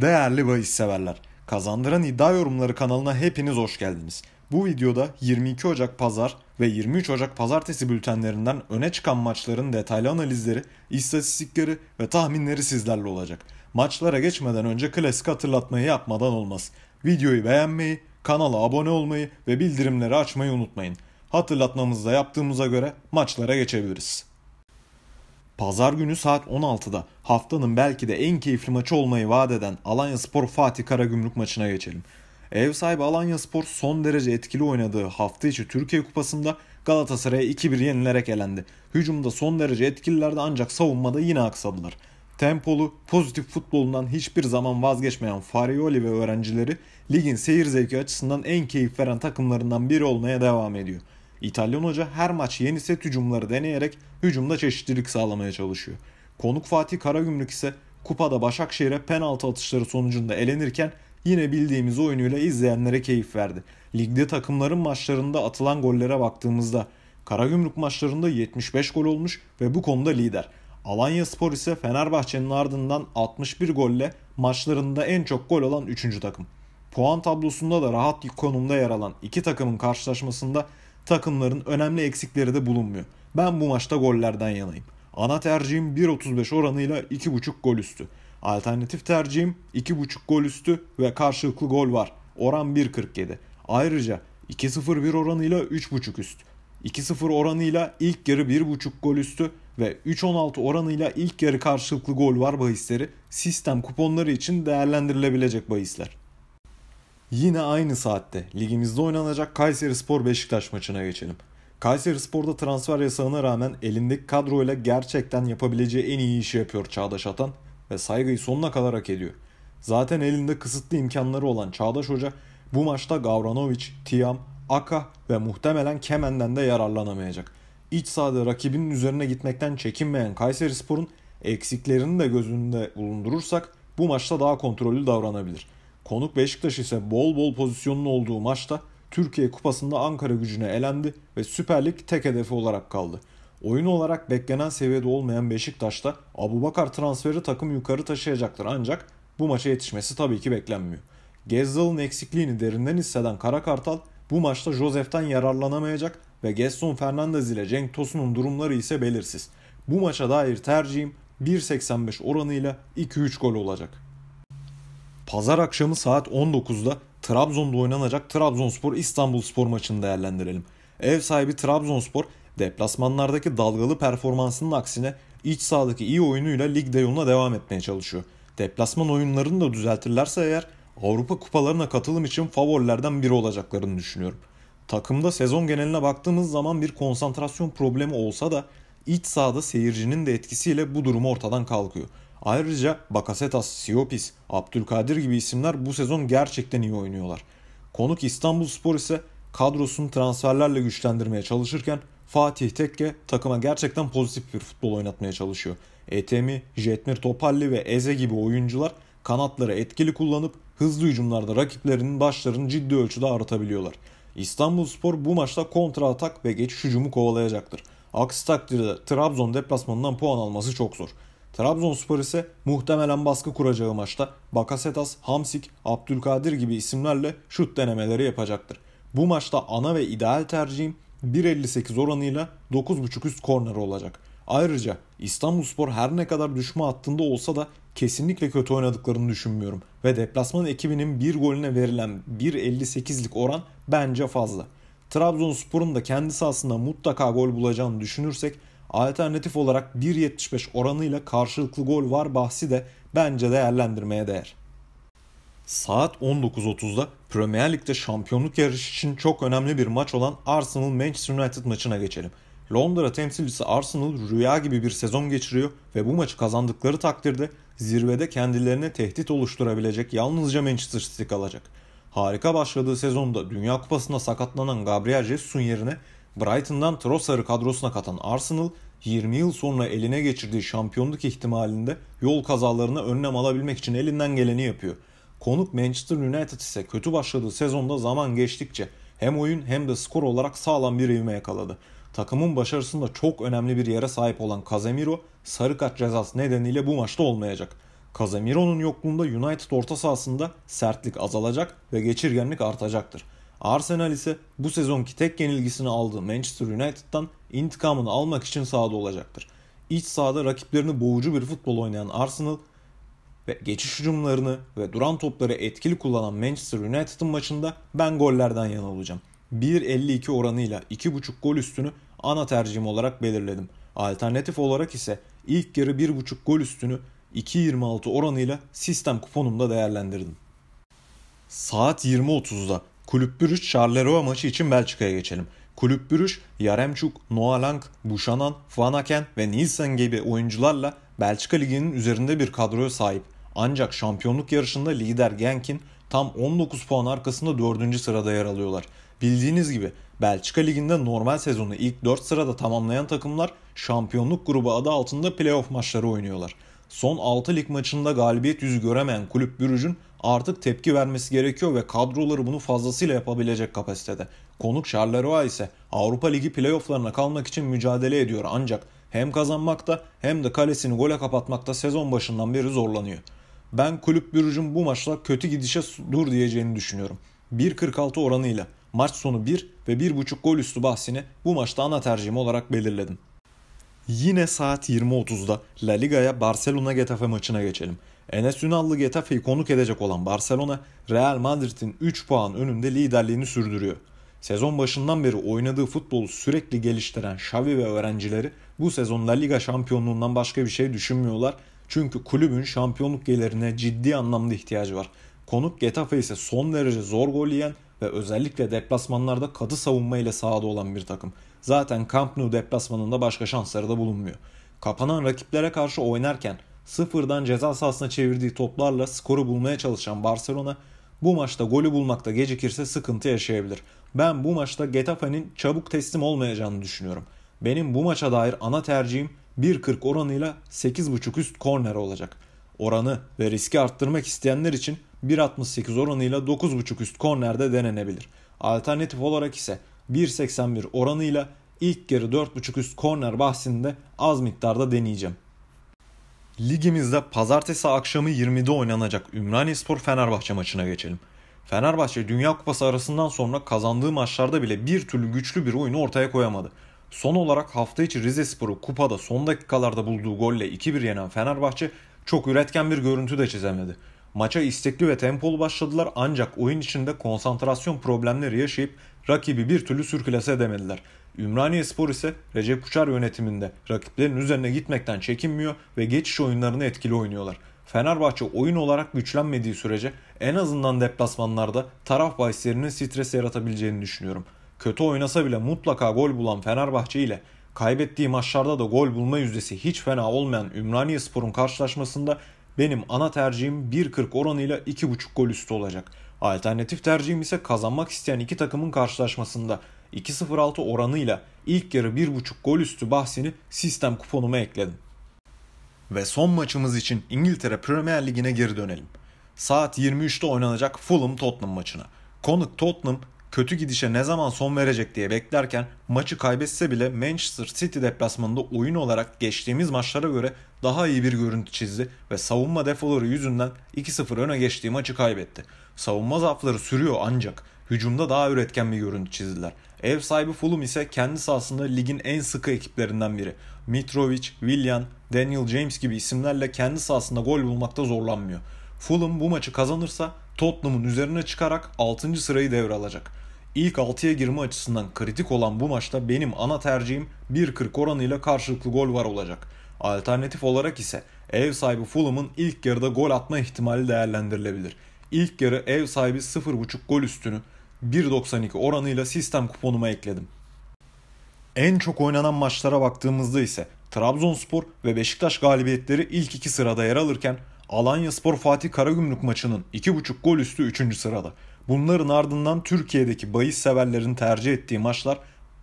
değerli bahis severler. Kazandıran iddia yorumları kanalına hepiniz hoş geldiniz. Bu videoda 22 Ocak Pazar ve 23 Ocak Pazartesi bültenlerinden öne çıkan maçların detaylı analizleri, istatistikleri ve tahminleri sizlerle olacak. Maçlara geçmeden önce klasik hatırlatmayı yapmadan olmaz. Videoyu beğenmeyi, kanala abone olmayı ve bildirimleri açmayı unutmayın. Hatırlatmamızda yaptığımıza göre maçlara geçebiliriz. Pazar günü saat 16'da haftanın belki de en keyifli maçı olmayı vaat eden Alanya Spor Fatih Karagümrük maçına geçelim. Ev sahibi Alanya Spor son derece etkili oynadığı hafta içi Türkiye Kupası'nda Galatasaray'a 2-1 yenilerek elendi. Hücumda son derece etkililerdi ancak savunmada yine aksadılar. Tempolu, pozitif futbolundan hiçbir zaman vazgeçmeyen Farioli ve öğrencileri ligin seyir zevki açısından en keyif veren takımlarından biri olmaya devam ediyor. İtalyan hoca her maç yeni set hücumları deneyerek hücumda çeşitlilik sağlamaya çalışıyor. Konuk Fatih Karagümrük ise kupada Başakşehir'e penaltı atışları sonucunda elenirken yine bildiğimiz oyunuyla izleyenlere keyif verdi. Ligde takımların maçlarında atılan gollere baktığımızda Karagümrük maçlarında 75 gol olmuş ve bu konuda lider. Alanya Spor ise Fenerbahçe'nin ardından 61 golle maçlarında en çok gol alan 3. takım. Puan tablosunda da rahat konumda yer alan iki takımın karşılaşmasında takımların önemli eksikleri de bulunmuyor. Ben bu maçta gollerden yanayım. Ana tercihim 1.35 oranıyla 2.5 gol üstü. Alternatif tercihim 2.5 gol üstü ve karşılıklı gol var. Oran 1.47. Ayrıca 2.01 oranıyla 3.5 üst. 2.0 oranıyla ilk yarı 1.5 gol üstü ve 3.16 oranıyla ilk yarı karşılıklı gol var bahisleri sistem kuponları için değerlendirilebilecek bahisler. Yine aynı saatte ligimizde oynanacak Kayseri Spor Beşiktaş maçına geçelim. Kayseri Spor'da transfer yasağına rağmen elindeki kadroyla gerçekten yapabileceği en iyi işi yapıyor Çağdaş Atan ve saygıyı sonuna kadar hak ediyor. Zaten elinde kısıtlı imkanları olan Çağdaş Hoca bu maçta Gavranovic, Tiam, Aka ve muhtemelen Kemen'den de yararlanamayacak. İç sahada rakibinin üzerine gitmekten çekinmeyen Kayseri Spor'un eksiklerini de gözünde bulundurursak bu maçta daha kontrollü davranabilir.'' Konuk Beşiktaş ise bol bol pozisyonun olduğu maçta Türkiye Kupası'nda Ankara gücüne elendi ve Süper Lig tek hedefi olarak kaldı. Oyun olarak beklenen seviyede olmayan Beşiktaş'ta Abubakar transferi takım yukarı taşıyacaktır ancak bu maça yetişmesi tabii ki beklenmiyor. Gezzal'ın eksikliğini derinden hisseden Kara Kartal bu maçta Josef'ten yararlanamayacak ve Gaston Fernandez ile Cenk Tosun'un durumları ise belirsiz. Bu maça dair tercihim 1.85 oranıyla 2-3 gol olacak pazar akşamı saat 19'da Trabzon'da oynanacak Trabzonspor İstanbulspor maçını değerlendirelim. Ev sahibi Trabzonspor deplasmanlardaki dalgalı performansının aksine iç sahadaki iyi oyunuyla ligde yoluna devam etmeye çalışıyor. Deplasman oyunlarını da düzeltirlerse eğer Avrupa kupalarına katılım için favorilerden biri olacaklarını düşünüyorum. Takımda sezon geneline baktığımız zaman bir konsantrasyon problemi olsa da iç sahada seyircinin de etkisiyle bu durum ortadan kalkıyor. Ayrıca Bakasetas, Siopis, Abdülkadir gibi isimler bu sezon gerçekten iyi oynuyorlar. Konuk İstanbulspor ise kadrosunu transferlerle güçlendirmeye çalışırken Fatih Tekke takıma gerçekten pozitif bir futbol oynatmaya çalışıyor. Etemi, Jetmir Topalli ve Eze gibi oyuncular kanatları etkili kullanıp hızlı hücumlarda rakiplerinin başlarını ciddi ölçüde aratabiliyorlar. İstanbulspor bu maçta kontra atak ve geçiş hücumu kovalayacaktır. Aksi takdirde Trabzon deplasmanından puan alması çok zor. Trabzonspor ise muhtemelen baskı kuracağı maçta Bakasetas, Hamsik, Abdülkadir gibi isimlerle şut denemeleri yapacaktır. Bu maçta ana ve ideal tercihim 1.58 oranıyla 9.5 üst korner olacak. Ayrıca İstanbulspor her ne kadar düşme hattında olsa da kesinlikle kötü oynadıklarını düşünmüyorum ve deplasman ekibinin bir golüne verilen 1.58'lik oran bence fazla. Trabzonspor'un da kendisi aslında mutlaka gol bulacağını düşünürsek alternatif olarak 1.75 oranıyla karşılıklı gol var bahsi de bence değerlendirmeye değer. Saat 19.30'da Premier Lig'de şampiyonluk yarışı için çok önemli bir maç olan Arsenal Manchester United maçına geçelim. Londra temsilcisi Arsenal rüya gibi bir sezon geçiriyor ve bu maçı kazandıkları takdirde zirvede kendilerine tehdit oluşturabilecek yalnızca Manchester City kalacak. Harika başladığı sezonda Dünya Kupası'nda sakatlanan Gabriel Jesus'un yerine Brighton'dan Trossard'ı kadrosuna katan Arsenal 20 yıl sonra eline geçirdiği şampiyonluk ihtimalinde yol kazalarına önlem alabilmek için elinden geleni yapıyor. Konuk Manchester United ise kötü başladığı sezonda zaman geçtikçe hem oyun hem de skor olarak sağlam bir ivme yakaladı. Takımın başarısında çok önemli bir yere sahip olan Casemiro sarı kart cezası nedeniyle bu maçta olmayacak. Casemiro'nun yokluğunda United orta sahasında sertlik azalacak ve geçirgenlik artacaktır. Arsenal ise bu sezonki tek yenilgisini aldığı Manchester United'tan intikamını almak için sahada olacaktır. İç sahada rakiplerini boğucu bir futbol oynayan Arsenal ve geçiş hücumlarını ve duran topları etkili kullanan Manchester United'ın maçında ben gollerden yana olacağım. 1.52 oranıyla 2.5 gol üstünü ana tercihim olarak belirledim. Alternatif olarak ise ilk yarı 1.5 gol üstünü 2.26 oranıyla sistem kuponumda değerlendirdim. Saat 20.30'da Kulüp Brüj Charleroi maçı için Belçika'ya geçelim. Kulüp Brüj, Yaremçuk, Noalank, Buşanan, Fanaken ve Nielsen gibi oyuncularla Belçika Ligi'nin üzerinde bir kadroya sahip. Ancak şampiyonluk yarışında lider Genk'in tam 19 puan arkasında 4. sırada yer alıyorlar. Bildiğiniz gibi Belçika Ligi'nde normal sezonu ilk 4 sırada tamamlayan takımlar şampiyonluk grubu adı altında playoff maçları oynuyorlar. Son 6 lig maçında galibiyet yüzü göremeyen kulüp Brüj'ün artık tepki vermesi gerekiyor ve kadroları bunu fazlasıyla yapabilecek kapasitede. Konuk Charleroi ise Avrupa Ligi playofflarına kalmak için mücadele ediyor ancak hem kazanmakta hem de kalesini gole kapatmakta sezon başından beri zorlanıyor. Ben kulüp bürücün bu maçla kötü gidişe dur diyeceğini düşünüyorum. 1.46 oranıyla maç sonu 1 ve 1.5 gol üstü bahsini bu maçta ana tercihim olarak belirledim. Yine saat 20.30'da La Liga'ya Barcelona Getafe maçına geçelim. Enes Ünallı Getafe'yi konuk edecek olan Barcelona, Real Madrid'in 3 puan önünde liderliğini sürdürüyor. Sezon başından beri oynadığı futbolu sürekli geliştiren Xavi ve öğrencileri bu sezon La Liga şampiyonluğundan başka bir şey düşünmüyorlar. Çünkü kulübün şampiyonluk gelirine ciddi anlamda ihtiyacı var. Konuk Getafe ise son derece zor gol yiyen ve özellikle deplasmanlarda kadı savunma ile sahada olan bir takım. Zaten Camp Nou deplasmanında başka şansları da bulunmuyor. Kapanan rakiplere karşı oynarken sıfırdan ceza sahasına çevirdiği toplarla skoru bulmaya çalışan Barcelona bu maçta golü bulmakta gecikirse sıkıntı yaşayabilir. Ben bu maçta Getafe'nin çabuk teslim olmayacağını düşünüyorum. Benim bu maça dair ana tercihim 1.40 oranıyla 8.5 üst korner olacak. Oranı ve riski arttırmak isteyenler için 1.68 oranıyla 9.5 üst kornerde denenebilir. Alternatif olarak ise 1.81 oranıyla ilk yarı 4.5 üst korner bahsinde az miktarda deneyeceğim. Ligimizde pazartesi akşamı 20'de oynanacak Ümraniye Fenerbahçe maçına geçelim. Fenerbahçe Dünya Kupası arasından sonra kazandığı maçlarda bile bir türlü güçlü bir oyunu ortaya koyamadı. Son olarak hafta içi Rizespor'u kupada son dakikalarda bulduğu golle 2-1 yenen Fenerbahçe çok üretken bir görüntü de çizemedi. Maça istekli ve tempolu başladılar ancak oyun içinde konsantrasyon problemleri yaşayıp rakibi bir türlü sürkülese edemediler. Ümraniye Spor ise Recep Kuçar yönetiminde rakiplerin üzerine gitmekten çekinmiyor ve geçiş oyunlarını etkili oynuyorlar. Fenerbahçe oyun olarak güçlenmediği sürece en azından deplasmanlarda taraf bahislerinin stres yaratabileceğini düşünüyorum. Kötü oynasa bile mutlaka gol bulan Fenerbahçe ile kaybettiği maçlarda da gol bulma yüzdesi hiç fena olmayan Ümraniye Spor'un karşılaşmasında benim ana tercihim 1.40 oranıyla 2.5 gol üstü olacak. Alternatif tercihim ise kazanmak isteyen iki takımın karşılaşmasında 2.06 oranıyla ilk yarı 1.5 gol üstü bahsini sistem kuponuma ekledim. Ve son maçımız için İngiltere Premier Ligi'ne geri dönelim. Saat 23'te oynanacak Fulham Tottenham maçına. Konuk Tottenham kötü gidişe ne zaman son verecek diye beklerken maçı kaybetse bile Manchester City deplasmanında oyun olarak geçtiğimiz maçlara göre daha iyi bir görüntü çizdi ve savunma defoları yüzünden 2-0 öne geçtiği maçı kaybetti. Savunma zaafları sürüyor ancak hücumda daha üretken bir görüntü çizdiler. Ev sahibi Fulham ise kendi sahasında ligin en sıkı ekiplerinden biri. Mitrovic, Willian, Daniel James gibi isimlerle kendi sahasında gol bulmakta zorlanmıyor. Fulham bu maçı kazanırsa Tottenham'ın üzerine çıkarak 6. sırayı devralacak. İlk 6'ya girme açısından kritik olan bu maçta benim ana tercihim 1.40 oranıyla karşılıklı gol var olacak. Alternatif olarak ise ev sahibi Fulham'ın ilk yarıda gol atma ihtimali değerlendirilebilir. İlk yarı ev sahibi 0.5 gol üstünü 1.92 oranıyla sistem kuponuma ekledim. En çok oynanan maçlara baktığımızda ise Trabzonspor ve Beşiktaş galibiyetleri ilk iki sırada yer alırken Alanya Spor Fatih Karagümrük maçının 2.5 gol üstü 3. sırada. Bunların ardından Türkiye'deki bayis severlerin tercih ettiği maçlar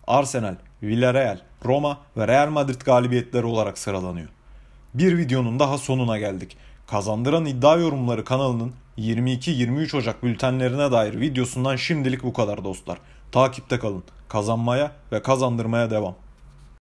Arsenal, Villarreal, Roma ve Real Madrid galibiyetleri olarak sıralanıyor. Bir videonun daha sonuna geldik. Kazandıran iddia yorumları kanalının 22-23 Ocak bültenlerine dair videosundan şimdilik bu kadar dostlar. Takipte kalın. Kazanmaya ve kazandırmaya devam.